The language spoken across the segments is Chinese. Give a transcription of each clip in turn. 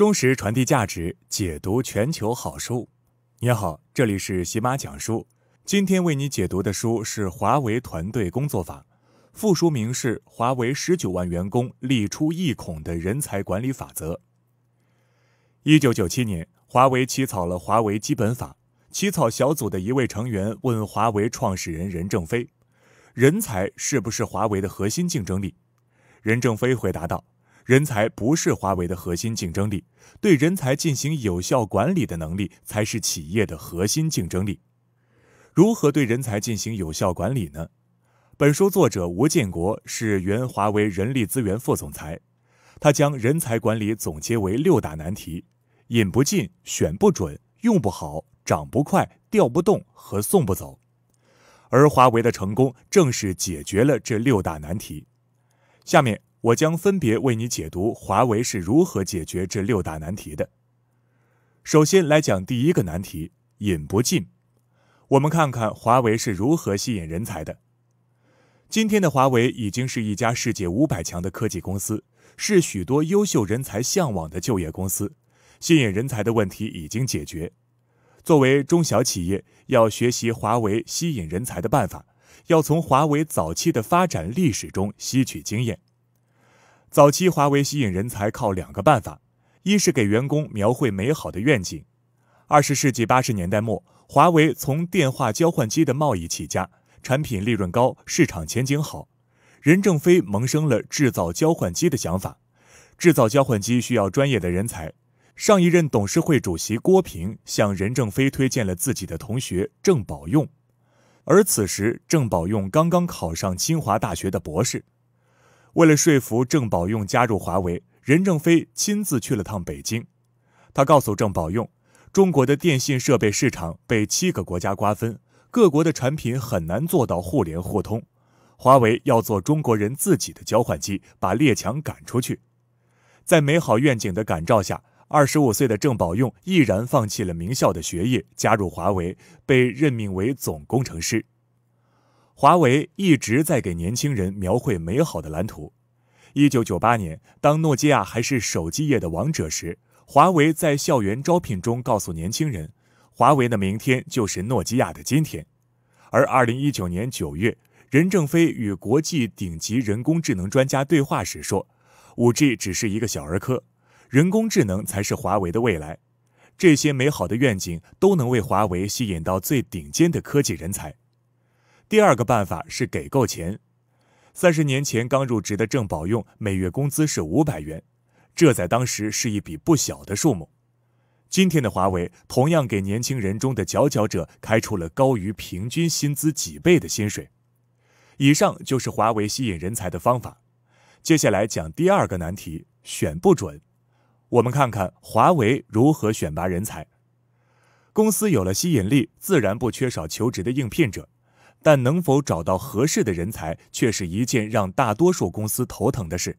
忠实传递价值，解读全球好书。你好，这里是喜马讲书。今天为你解读的书是《华为团队工作法》，副书名是《华为十九万员工力出一孔的人才管理法则》。一九九七年，华为起草了《华为基本法》，起草小组的一位成员问华为创始人任正非：“人才是不是华为的核心竞争力？”任正非回答道。人才不是华为的核心竞争力，对人才进行有效管理的能力才是企业的核心竞争力。如何对人才进行有效管理呢？本书作者吴建国是原华为人力资源副总裁，他将人才管理总结为六大难题：引不进、选不准、用不好、涨不快、调不动和送不走。而华为的成功正是解决了这六大难题。下面。我将分别为你解读华为是如何解决这六大难题的。首先来讲第一个难题：引不进。我们看看华为是如何吸引人才的。今天的华为已经是一家世界五百强的科技公司，是许多优秀人才向往的就业公司。吸引人才的问题已经解决。作为中小企业，要学习华为吸引人才的办法，要从华为早期的发展历史中吸取经验。早期华为吸引人才靠两个办法，一是给员工描绘美好的愿景。二十世纪八十年代末，华为从电话交换机的贸易起家，产品利润高，市场前景好。任正非萌生了制造交换机的想法。制造交换机需要专业的人才，上一任董事会主席郭平向任正非推荐了自己的同学郑宝用，而此时郑宝用刚刚考上清华大学的博士。为了说服郑宝用加入华为，任正非亲自去了趟北京。他告诉郑宝用：“中国的电信设备市场被七个国家瓜分，各国的产品很难做到互联互通。华为要做中国人自己的交换机，把列强赶出去。”在美好愿景的感召下，二十五岁的郑宝用毅然放弃了名校的学业，加入华为，被任命为总工程师。华为一直在给年轻人描绘美好的蓝图。一九九八年，当诺基亚还是手机业的王者时，华为在校园招聘中告诉年轻人：“华为的明天就是诺基亚的今天。”而二零一九年九月，任正非与国际顶级人工智能专家对话时说：“五 G 只是一个小儿科，人工智能才是华为的未来。”这些美好的愿景都能为华为吸引到最顶尖的科技人才。第二个办法是给够钱。三十年前刚入职的郑宝用每月工资是五百元，这在当时是一笔不小的数目。今天的华为同样给年轻人中的佼佼者开出了高于平均薪资几倍的薪水。以上就是华为吸引人才的方法。接下来讲第二个难题：选不准。我们看看华为如何选拔人才。公司有了吸引力，自然不缺少求职的应聘者。但能否找到合适的人才，却是一件让大多数公司头疼的事。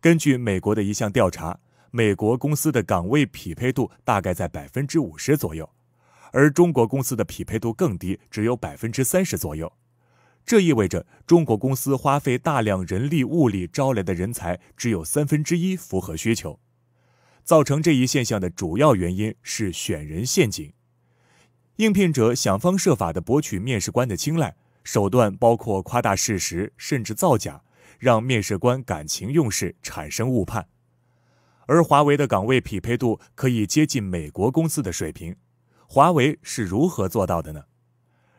根据美国的一项调查，美国公司的岗位匹配度大概在百分之五十左右，而中国公司的匹配度更低，只有百分之三十左右。这意味着中国公司花费大量人力物力招来的人才，只有三分之一符合需求。造成这一现象的主要原因是选人陷阱。应聘者想方设法地博取面试官的青睐，手段包括夸大事实甚至造假，让面试官感情用事产生误判。而华为的岗位匹配度可以接近美国公司的水平，华为是如何做到的呢？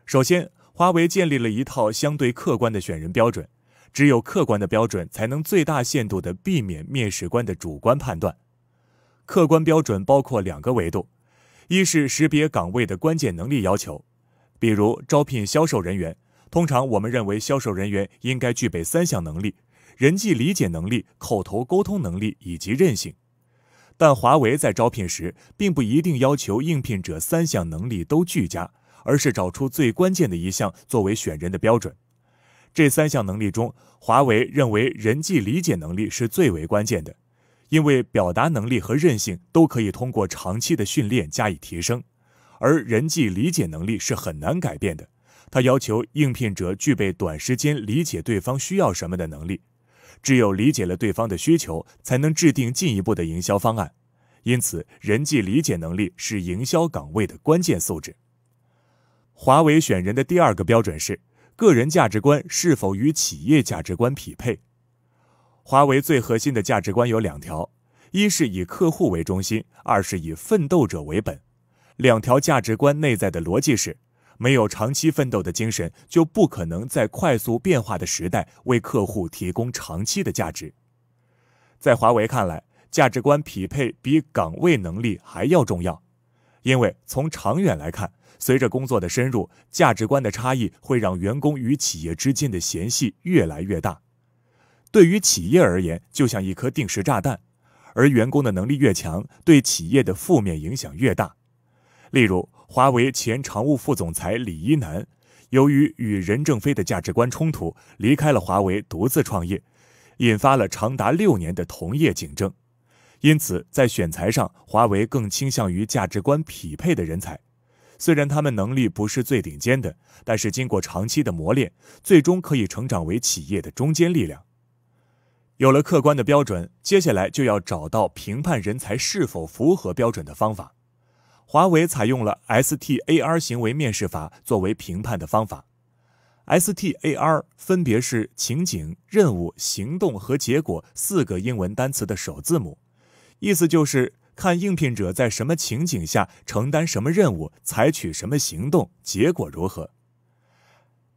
首先，华为建立了一套相对客观的选人标准，只有客观的标准才能最大限度地避免面试官的主观判断。客观标准包括两个维度。一是识别岗位的关键能力要求，比如招聘销售人员，通常我们认为销售人员应该具备三项能力：人际理解能力、口头沟通能力以及韧性。但华为在招聘时，并不一定要求应聘者三项能力都俱佳，而是找出最关键的一项作为选人的标准。这三项能力中，华为认为人际理解能力是最为关键的。因为表达能力和韧性都可以通过长期的训练加以提升，而人际理解能力是很难改变的。它要求应聘者具备短时间理解对方需要什么的能力，只有理解了对方的需求，才能制定进一步的营销方案。因此，人际理解能力是营销岗位的关键素质。华为选人的第二个标准是，个人价值观是否与企业价值观匹配。华为最核心的价值观有两条：一是以客户为中心，二是以奋斗者为本。两条价值观内在的逻辑是，没有长期奋斗的精神，就不可能在快速变化的时代为客户提供长期的价值。在华为看来，价值观匹配比岗位能力还要重要，因为从长远来看，随着工作的深入，价值观的差异会让员工与企业之间的嫌隙越来越大。对于企业而言，就像一颗定时炸弹，而员工的能力越强，对企业的负面影响越大。例如，华为前常务副总裁李一男，由于与任正非的价值观冲突，离开了华为，独自创业，引发了长达六年的同业竞争。因此，在选材上，华为更倾向于价值观匹配的人才。虽然他们能力不是最顶尖的，但是经过长期的磨练，最终可以成长为企业的中坚力量。有了客观的标准，接下来就要找到评判人才是否符合标准的方法。华为采用了 STAR 行为面试法作为评判的方法。STAR 分别是情景、任务、行动和结果四个英文单词的首字母，意思就是看应聘者在什么情景下承担什么任务，采取什么行动，结果如何。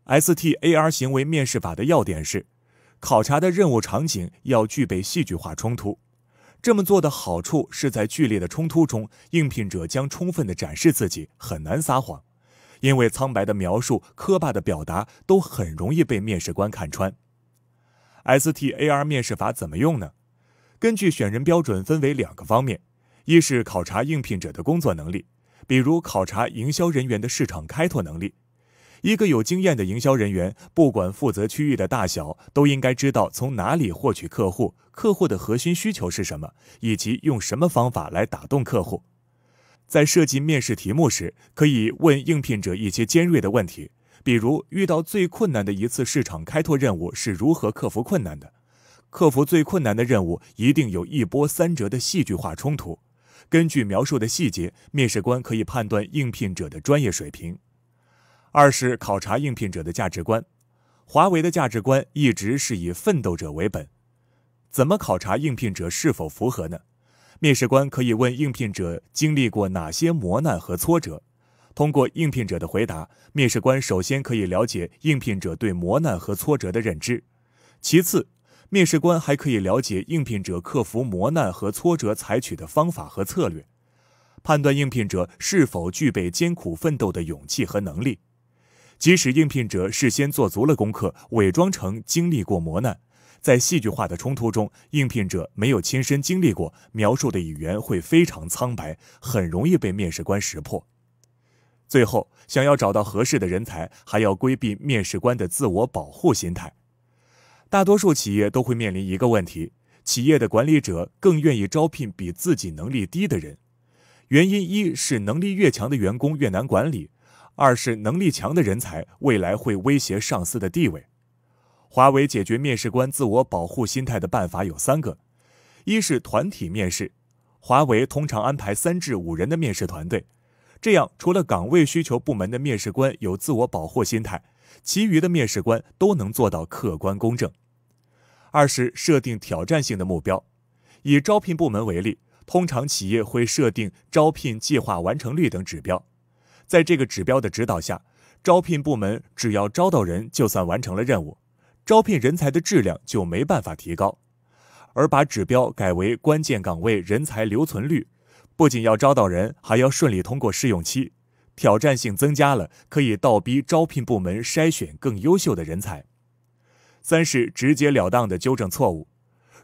STAR 行为面试法的要点是。考察的任务场景要具备戏剧化冲突，这么做的好处是在剧烈的冲突中，应聘者将充分地展示自己，很难撒谎，因为苍白的描述、磕巴的表达都很容易被面试官看穿。STAR 面试法怎么用呢？根据选人标准分为两个方面，一是考察应聘者的工作能力，比如考察营销人员的市场开拓能力。一个有经验的营销人员，不管负责区域的大小，都应该知道从哪里获取客户，客户的核心需求是什么，以及用什么方法来打动客户。在设计面试题目时，可以问应聘者一些尖锐的问题，比如遇到最困难的一次市场开拓任务是如何克服困难的？克服最困难的任务一定有一波三折的戏剧化冲突。根据描述的细节，面试官可以判断应聘者的专业水平。二是考察应聘者的价值观。华为的价值观一直是以奋斗者为本。怎么考察应聘者是否符合呢？面试官可以问应聘者经历过哪些磨难和挫折。通过应聘者的回答，面试官首先可以了解应聘者对磨难和挫折的认知；其次，面试官还可以了解应聘者克服磨难和挫折采取的方法和策略，判断应聘者是否具备艰苦奋斗的勇气和能力。即使应聘者事先做足了功课，伪装成经历过磨难，在戏剧化的冲突中，应聘者没有亲身经历过，描述的语言会非常苍白，很容易被面试官识破。最后，想要找到合适的人才，还要规避面试官的自我保护心态。大多数企业都会面临一个问题：企业的管理者更愿意招聘比自己能力低的人。原因一是能力越强的员工越难管理。二是能力强的人才未来会威胁上司的地位。华为解决面试官自我保护心态的办法有三个：一是团体面试，华为通常安排三至五人的面试团队，这样除了岗位需求部门的面试官有自我保护心态，其余的面试官都能做到客观公正。二是设定挑战性的目标，以招聘部门为例，通常企业会设定招聘计划完成率等指标。在这个指标的指导下，招聘部门只要招到人，就算完成了任务，招聘人才的质量就没办法提高。而把指标改为关键岗位人才留存率，不仅要招到人，还要顺利通过试用期，挑战性增加了，可以倒逼招聘部门筛选更优秀的人才。三是直截了当的纠正错误，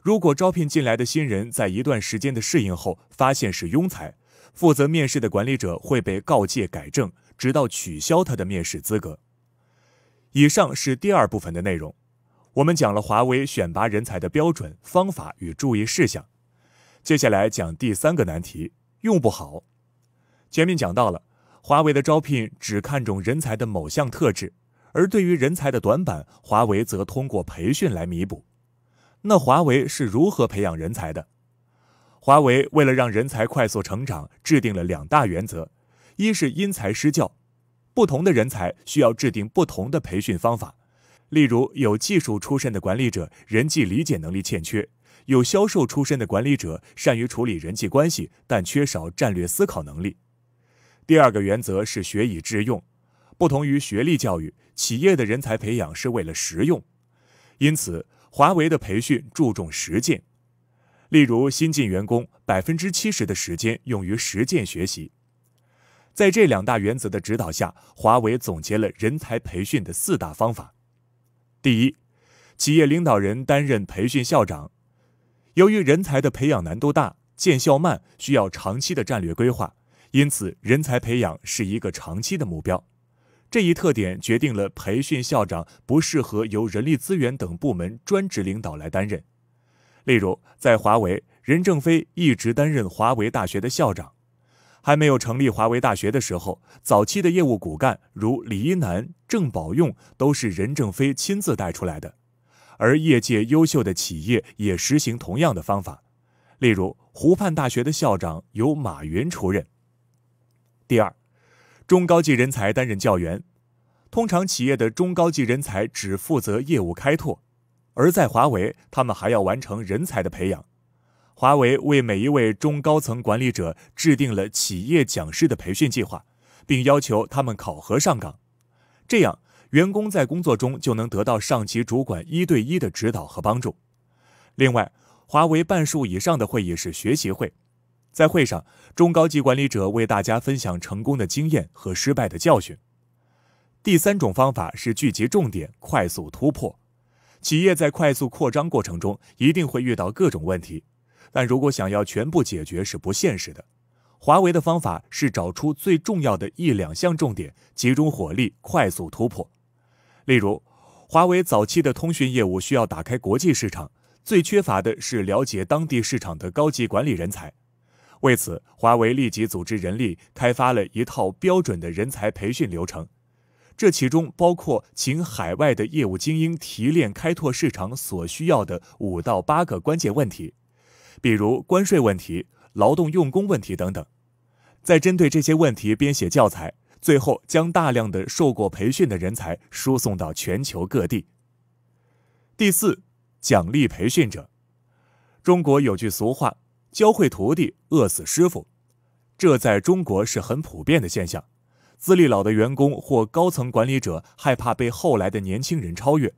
如果招聘进来的新人在一段时间的适应后，发现是庸才。负责面试的管理者会被告诫改正，直到取消他的面试资格。以上是第二部分的内容，我们讲了华为选拔人才的标准、方法与注意事项。接下来讲第三个难题：用不好。前面讲到了，华为的招聘只看重人才的某项特质，而对于人才的短板，华为则通过培训来弥补。那华为是如何培养人才的？华为为了让人才快速成长，制定了两大原则：一是因材施教，不同的人才需要制定不同的培训方法。例如，有技术出身的管理者，人际理解能力欠缺；有销售出身的管理者，善于处理人际关系，但缺少战略思考能力。第二个原则是学以致用，不同于学历教育，企业的人才培养是为了实用，因此华为的培训注重实践。例如，新进员工百分之七十的时间用于实践学习。在这两大原则的指导下，华为总结了人才培训的四大方法。第一，企业领导人担任培训校长。由于人才的培养难度大、见效慢，需要长期的战略规划，因此，人才培养是一个长期的目标。这一特点决定了培训校长不适合由人力资源等部门专职领导来担任。例如，在华为，任正非一直担任华为大学的校长。还没有成立华为大学的时候，早期的业务骨干如李一男、郑宝用都是任正非亲自带出来的。而业界优秀的企业也实行同样的方法，例如湖畔大学的校长由马云出任。第二，中高级人才担任教员，通常企业的中高级人才只负责业务开拓。而在华为，他们还要完成人才的培养。华为为每一位中高层管理者制定了企业讲师的培训计划，并要求他们考核上岗。这样，员工在工作中就能得到上级主管一对一的指导和帮助。另外，华为半数以上的会议是学习会，在会上，中高级管理者为大家分享成功的经验和失败的教训。第三种方法是聚集重点，快速突破。企业在快速扩张过程中一定会遇到各种问题，但如果想要全部解决是不现实的。华为的方法是找出最重要的一两项重点，集中火力，快速突破。例如，华为早期的通讯业务需要打开国际市场，最缺乏的是了解当地市场的高级管理人才。为此，华为立即组织人力，开发了一套标准的人才培训流程。这其中包括请海外的业务精英提炼开拓市场所需要的五到八个关键问题，比如关税问题、劳动用工问题等等。再针对这些问题编写教材，最后将大量的受过培训的人才输送到全球各地。第四，奖励培训者。中国有句俗话：“教会徒弟，饿死师傅”，这在中国是很普遍的现象。资历老的员工或高层管理者害怕被后来的年轻人超越，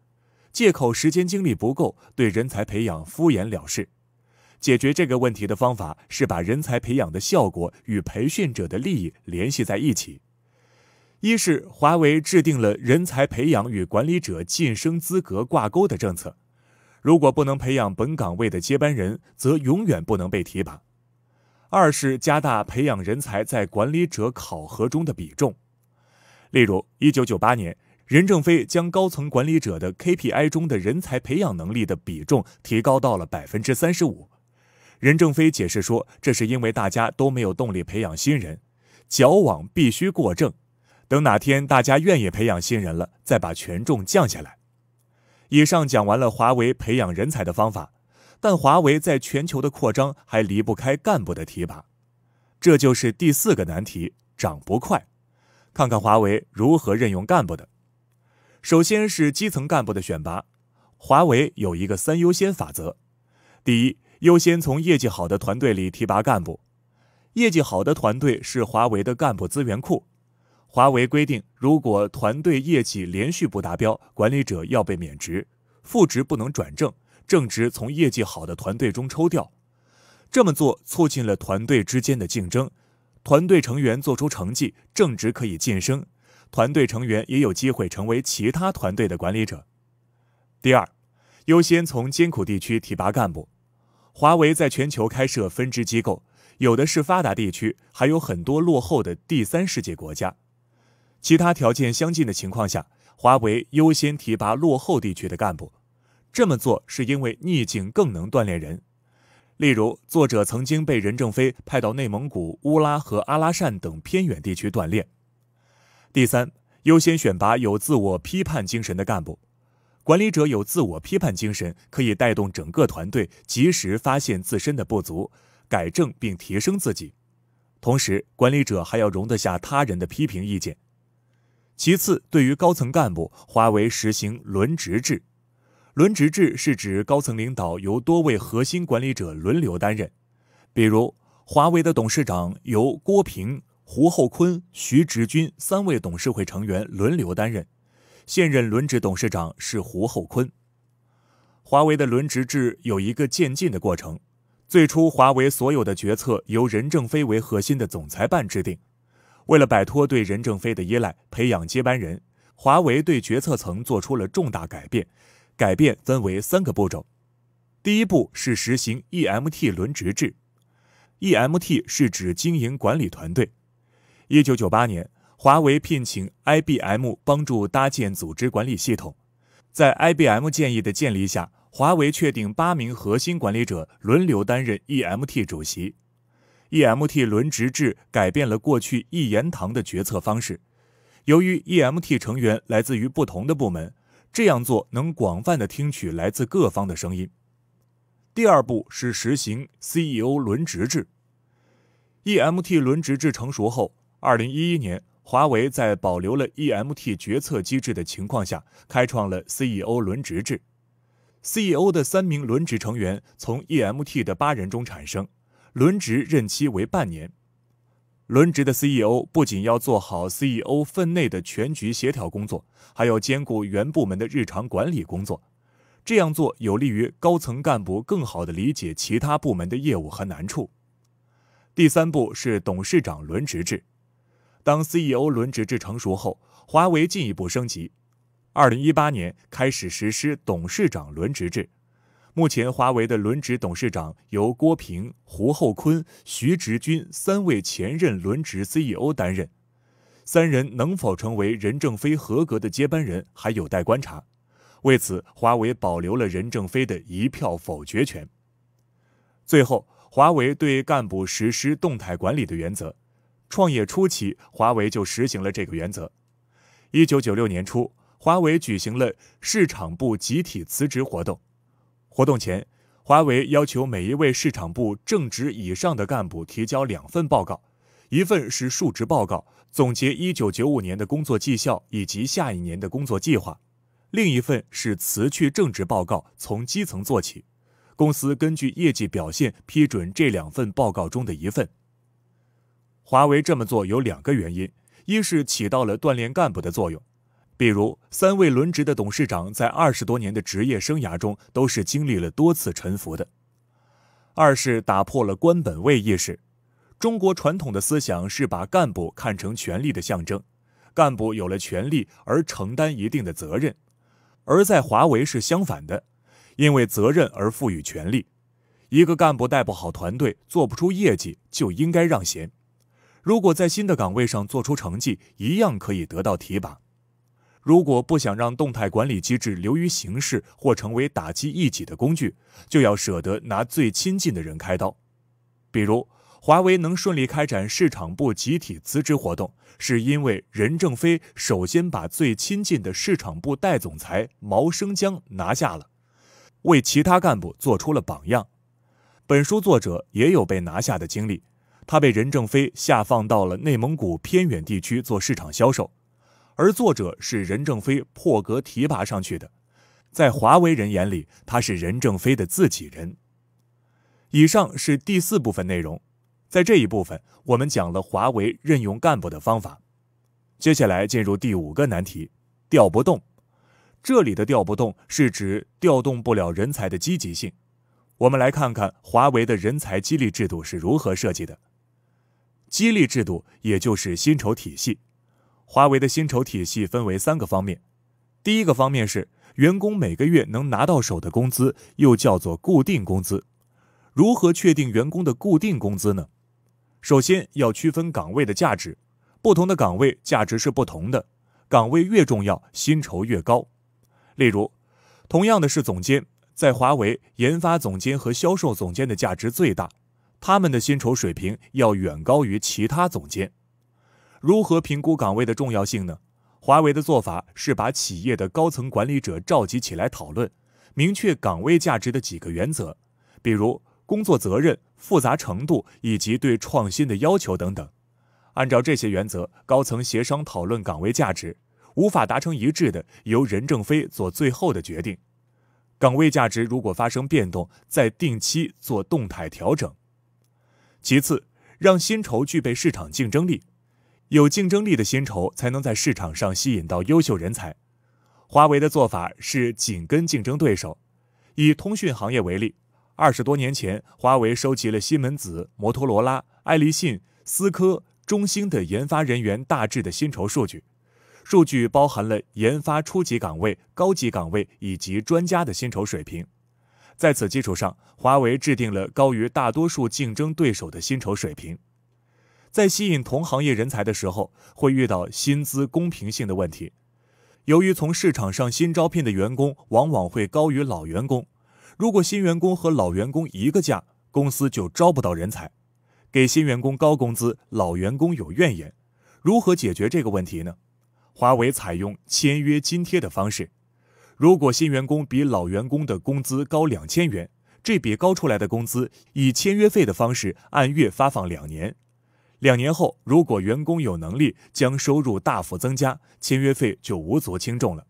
借口时间精力不够，对人才培养敷衍了事。解决这个问题的方法是把人才培养的效果与培训者的利益联系在一起。一是华为制定了人才培养与管理者晋升资格挂钩的政策，如果不能培养本岗位的接班人，则永远不能被提拔。二是加大培养人才在管理者考核中的比重，例如，一九九八年，任正非将高层管理者的 KPI 中的人才培养能力的比重提高到了百分之三十五。任正非解释说，这是因为大家都没有动力培养新人，矫枉必须过正，等哪天大家愿意培养新人了，再把权重降下来。以上讲完了华为培养人才的方法。但华为在全球的扩张还离不开干部的提拔，这就是第四个难题：涨不快。看看华为如何任用干部的。首先是基层干部的选拔，华为有一个三优先法则：第一，优先从业绩好的团队里提拔干部。业绩好的团队是华为的干部资源库。华为规定，如果团队业绩连续不达标，管理者要被免职，副职不能转正。正值从业绩好的团队中抽调，这么做促进了团队之间的竞争。团队成员做出成绩，正值可以晋升；团队成员也有机会成为其他团队的管理者。第二，优先从艰苦地区提拔干部。华为在全球开设分支机构，有的是发达地区，还有很多落后的第三世界国家。其他条件相近的情况下，华为优先提拔落后地区的干部。这么做是因为逆境更能锻炼人。例如，作者曾经被任正非派到内蒙古乌拉和阿拉善等偏远地区锻炼。第三，优先选拔有自我批判精神的干部。管理者有自我批判精神，可以带动整个团队及时发现自身的不足，改正并提升自己。同时，管理者还要容得下他人的批评意见。其次，对于高层干部，华为实行轮值制。轮值制是指高层领导由多位核心管理者轮流担任，比如华为的董事长由郭平、胡厚昆、徐直军三位董事会成员轮流担任，现任轮值董事长是胡厚昆。华为的轮值制有一个渐进的过程，最初华为所有的决策由任正非为核心的总裁办制定，为了摆脱对任正非的依赖，培养接班人，华为对决策层做出了重大改变。改变分为三个步骤，第一步是实行 EMT 轮值制。EMT 是指经营管理团队。一九九八年，华为聘请 IBM 帮助搭建组织管理系统，在 IBM 建议的建立下，华为确定八名核心管理者轮流担任 EMT 主席。EMT 轮值制改变了过去一言堂的决策方式。由于 EMT 成员来自于不同的部门。这样做能广泛的听取来自各方的声音。第二步是实行 CEO 轮值制。EMT 轮值制成熟后，二零一一年，华为在保留了 EMT 决策机制的情况下，开创了 CEO 轮值制。CEO 的三名轮值成员从 EMT 的八人中产生，轮值任期为半年。轮值的 CEO 不仅要做好 CEO 分内的全局协调工作，还要兼顾原部门的日常管理工作。这样做有利于高层干部更好地理解其他部门的业务和难处。第三步是董事长轮值制。当 CEO 轮值制成熟后，华为进一步升级。二零一八年开始实施董事长轮值制。目前，华为的轮值董事长由郭平、胡厚坤、徐直军三位前任轮值 CEO 担任。三人能否成为任正非合格的接班人，还有待观察。为此，华为保留了任正非的一票否决权。最后，华为对干部实施动态管理的原则。创业初期，华为就实行了这个原则。一九九六年初，华为举行了市场部集体辞职活动。活动前，华为要求每一位市场部正职以上的干部提交两份报告，一份是述职报告，总结一九九五年的工作绩效以及下一年的工作计划；另一份是辞去正职报告，从基层做起。公司根据业绩表现批准这两份报告中的一份。华为这么做有两个原因：一是起到了锻炼干部的作用。比如，三位轮值的董事长在二十多年的职业生涯中，都是经历了多次沉浮的。二是打破了官本位意识。中国传统的思想是把干部看成权力的象征，干部有了权力而承担一定的责任；而在华为是相反的，因为责任而赋予权力。一个干部带不好团队、做不出业绩，就应该让贤；如果在新的岗位上做出成绩，一样可以得到提拔。如果不想让动态管理机制流于形式或成为打击异己的工具，就要舍得拿最亲近的人开刀。比如，华为能顺利开展市场部集体辞职活动，是因为任正非首先把最亲近的市场部代总裁毛生江拿下了，为其他干部做出了榜样。本书作者也有被拿下的经历，他被任正非下放到了内蒙古偏远地区做市场销售。而作者是任正非破格提拔上去的，在华为人眼里，他是任正非的自己人。以上是第四部分内容，在这一部分我们讲了华为任用干部的方法。接下来进入第五个难题：调不动。这里的“调不动”是指调动不了人才的积极性。我们来看看华为的人才激励制度是如何设计的。激励制度也就是薪酬体系。华为的薪酬体系分为三个方面，第一个方面是员工每个月能拿到手的工资，又叫做固定工资。如何确定员工的固定工资呢？首先要区分岗位的价值，不同的岗位价值是不同的，岗位越重要，薪酬越高。例如，同样的是总监，在华为研发总监和销售总监的价值最大，他们的薪酬水平要远高于其他总监。如何评估岗位的重要性呢？华为的做法是把企业的高层管理者召集起来讨论，明确岗位价值的几个原则，比如工作责任、复杂程度以及对创新的要求等等。按照这些原则，高层协商讨论岗位价值，无法达成一致的，由任正非做最后的决定。岗位价值如果发生变动，再定期做动态调整。其次，让薪酬具备市场竞争力。有竞争力的薪酬才能在市场上吸引到优秀人才。华为的做法是紧跟竞争对手。以通讯行业为例，二十多年前，华为收集了西门子、摩托罗拉、爱立信、思科、中兴的研发人员大致的薪酬数据，数据包含了研发初级岗位、高级岗位以及专家的薪酬水平。在此基础上，华为制定了高于大多数竞争对手的薪酬水平。在吸引同行业人才的时候，会遇到薪资公平性的问题。由于从市场上新招聘的员工往往会高于老员工，如果新员工和老员工一个价，公司就招不到人才。给新员工高工资，老员工有怨言。如何解决这个问题呢？华为采用签约津贴的方式。如果新员工比老员工的工资高两千元，这笔高出来的工资以签约费的方式按月发放两年。两年后，如果员工有能力，将收入大幅增加，签约费就无足轻重了。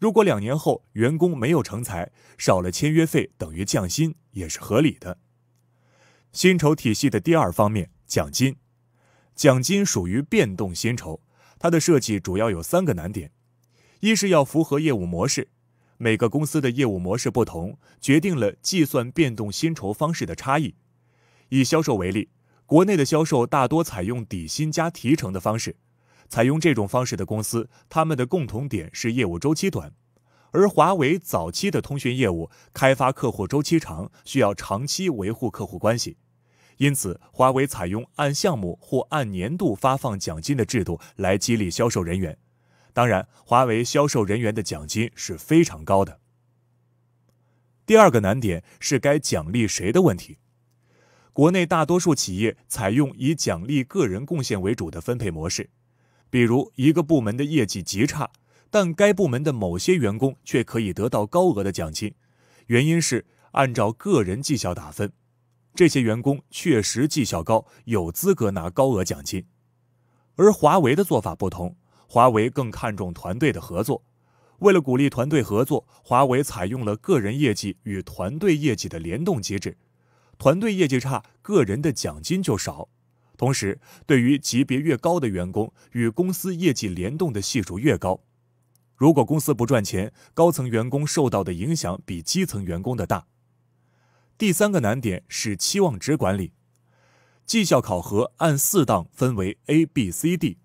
如果两年后员工没有成才，少了签约费等于降薪，也是合理的。薪酬体系的第二方面，奖金。奖金属于变动薪酬，它的设计主要有三个难点：一是要符合业务模式，每个公司的业务模式不同，决定了计算变动薪酬方式的差异。以销售为例。国内的销售大多采用底薪加提成的方式，采用这种方式的公司，他们的共同点是业务周期短，而华为早期的通讯业务开发客户周期长，需要长期维护客户关系，因此华为采用按项目或按年度发放奖金的制度来激励销售人员。当然，华为销售人员的奖金是非常高的。第二个难点是该奖励谁的问题。国内大多数企业采用以奖励个人贡献为主的分配模式，比如一个部门的业绩极差，但该部门的某些员工却可以得到高额的奖金，原因是按照个人绩效打分，这些员工确实绩效高，有资格拿高额奖金。而华为的做法不同，华为更看重团队的合作。为了鼓励团队合作，华为采用了个人业绩与团队业绩的联动机制。团队业绩差，个人的奖金就少。同时，对于级别越高的员工，与公司业绩联动的系数越高。如果公司不赚钱，高层员工受到的影响比基层员工的大。第三个难点是期望值管理，绩效考核按四档分为 A、B、C、D，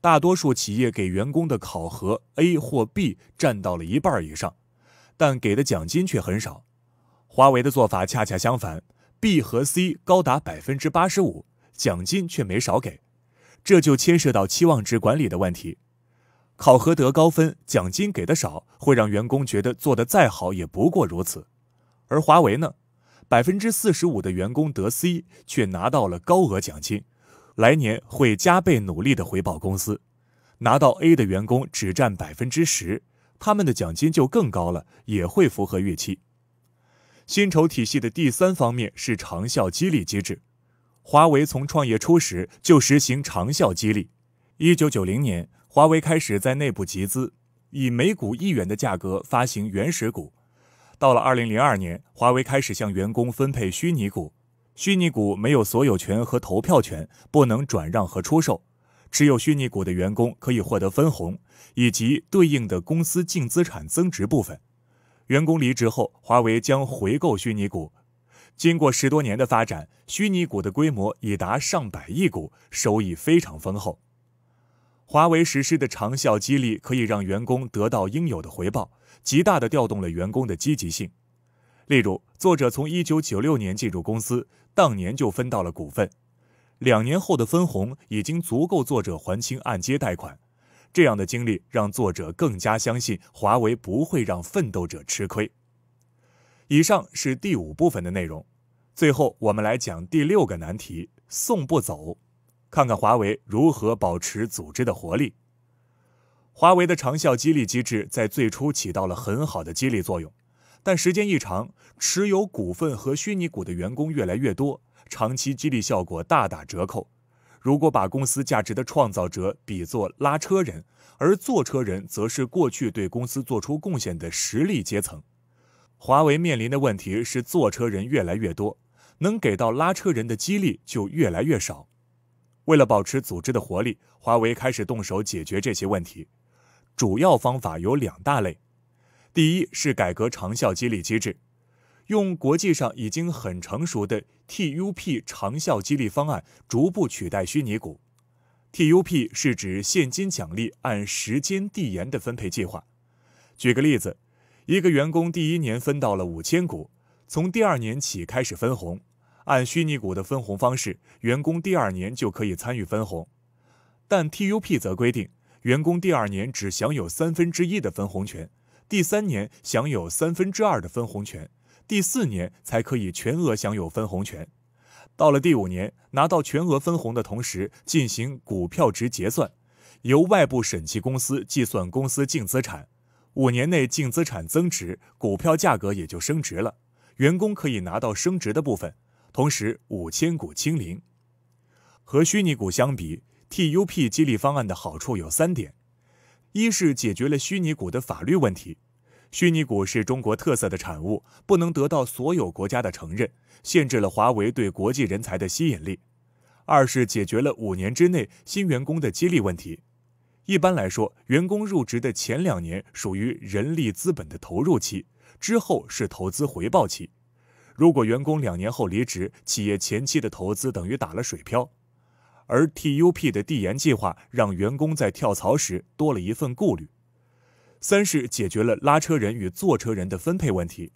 大多数企业给员工的考核 A 或 B 占到了一半以上，但给的奖金却很少。华为的做法恰恰相反。B 和 C 高达百分之八十五，奖金却没少给，这就牵涉到期望值管理的问题。考核得高分，奖金给的少，会让员工觉得做得再好也不过如此。而华为呢，百分之四十五的员工得 C，却拿到了高额奖金，来年会加倍努力的回报公司。拿到 A 的员工只占百分之十，他们的奖金就更高了，也会符合预期。薪酬体系的第三方面是长效激励机制。华为从创业初始就实行长效激励。一九九零年，华为开始在内部集资，以每股一元的价格发行原始股。到了二零零二年，华为开始向员工分配虚拟股。虚拟股没有所有权和投票权，不能转让和出售。持有虚拟股的员工可以获得分红以及对应的公司净资产增值部分。员工离职后，华为将回购虚拟股。经过十多年的发展，虚拟股的规模已达上百亿股，收益非常丰厚。华为实施的长效激励可以让员工得到应有的回报，极大的调动了员工的积极性。例如，作者从1996年进入公司，当年就分到了股份，两年后的分红已经足够作者还清按揭贷款。这样的经历让作者更加相信华为不会让奋斗者吃亏。以上是第五部分的内容，最后我们来讲第六个难题：送不走，看看华为如何保持组织的活力。华为的长效激励机制在最初起到了很好的激励作用，但时间一长，持有股份和虚拟股的员工越来越多，长期激励效果大打折扣。如果把公司价值的创造者比作拉车人，而坐车人则是过去对公司做出贡献的实力阶层，华为面临的问题是坐车人越来越多，能给到拉车人的激励就越来越少。为了保持组织的活力，华为开始动手解决这些问题，主要方法有两大类，第一是改革长效激励机制。用国际上已经很成熟的 TUP 长效激励方案逐步取代虚拟股。TUP 是指现金奖励按时间递延的分配计划。举个例子，一个员工第一年分到了五千股，从第二年起开始分红。按虚拟股的分红方式，员工第二年就可以参与分红，但 TUP 则规定，员工第二年只享有三分之一的分红权，第三年享有三分之二的分红权。第四年才可以全额享有分红权，到了第五年拿到全额分红的同时进行股票值结算，由外部审计公司计算公司净资产，五年内净资产增值，股票价格也就升值了，员工可以拿到升值的部分，同时五千股清零。和虚拟股相比，TUP 激励方案的好处有三点：一是解决了虚拟股的法律问题。虚拟股是中国特色的产物，不能得到所有国家的承认，限制了华为对国际人才的吸引力。二是解决了五年之内新员工的激励问题。一般来说，员工入职的前两年属于人力资本的投入期，之后是投资回报期。如果员工两年后离职，企业前期的投资等于打了水漂。而 TUP 的递延计划让员工在跳槽时多了一份顾虑。三是解决了拉车人与坐车人的分配问题。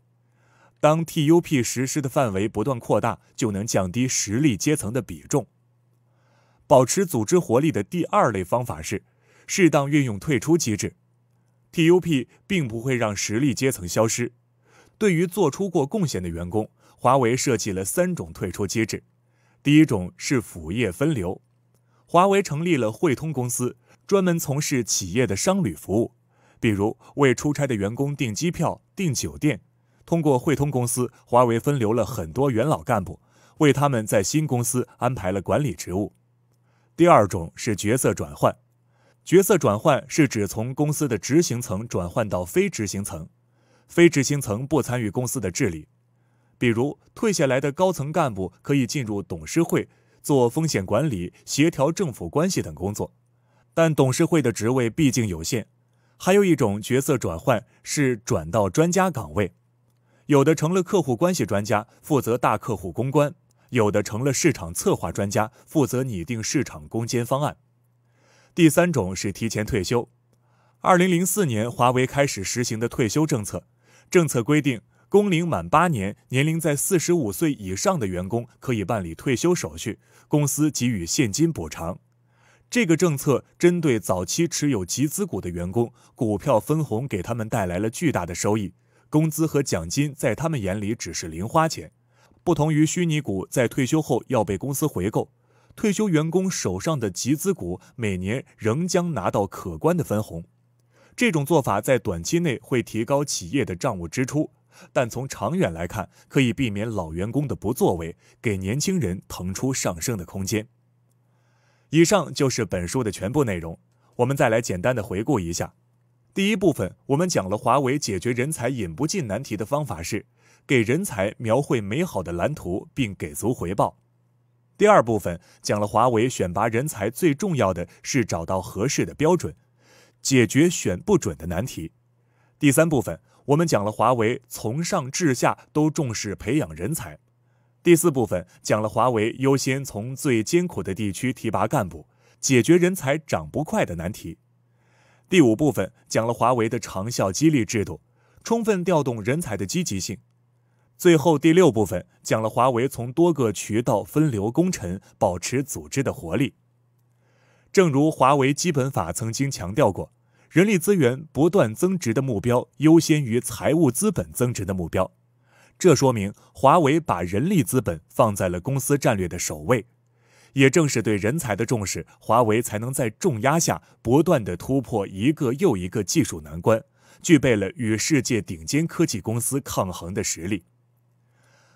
当 TUP 实施的范围不断扩大，就能降低实力阶层的比重，保持组织活力的第二类方法是，适当运用退出机制。TUP 并不会让实力阶层消失。对于做出过贡献的员工，华为设计了三种退出机制。第一种是辅业分流，华为成立了汇通公司，专门从事企业的商旅服务。比如为出差的员工订机票、订酒店，通过汇通公司，华为分流了很多元老干部，为他们在新公司安排了管理职务。第二种是角色转换，角色转换是指从公司的执行层转换到非执行层，非执行层不参与公司的治理。比如退下来的高层干部可以进入董事会做风险管理、协调政府关系等工作，但董事会的职位毕竟有限。还有一种角色转换是转到专家岗位，有的成了客户关系专家，负责大客户公关；有的成了市场策划专家，负责拟定市场攻坚方案。第三种是提前退休。二零零四年，华为开始实行的退休政策，政策规定，工龄满八年、年龄在四十五岁以上的员工可以办理退休手续，公司给予现金补偿。这个政策针对早期持有集资股的员工，股票分红给他们带来了巨大的收益，工资和奖金在他们眼里只是零花钱。不同于虚拟股在退休后要被公司回购，退休员工手上的集资股每年仍将拿到可观的分红。这种做法在短期内会提高企业的账务支出，但从长远来看，可以避免老员工的不作为，给年轻人腾出上升的空间。以上就是本书的全部内容。我们再来简单的回顾一下：第一部分，我们讲了华为解决人才引不进难题的方法是给人才描绘美好的蓝图，并给足回报；第二部分讲了华为选拔人才最重要的是找到合适的标准，解决选不准的难题；第三部分我们讲了华为从上至下都重视培养人才。第四部分讲了华为优先从最艰苦的地区提拔干部，解决人才长不快的难题。第五部分讲了华为的长效激励制度，充分调动人才的积极性。最后第六部分讲了华为从多个渠道分流功臣，保持组织的活力。正如华为基本法曾经强调过，人力资源不断增值的目标优先于财务资本增值的目标。这说明华为把人力资本放在了公司战略的首位，也正是对人才的重视，华为才能在重压下不断的突破一个又一个技术难关，具备了与世界顶尖科技公司抗衡的实力。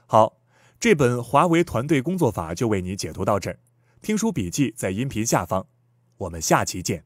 好，这本《华为团队工作法》就为你解读到这儿，听书笔记在音频下方，我们下期见。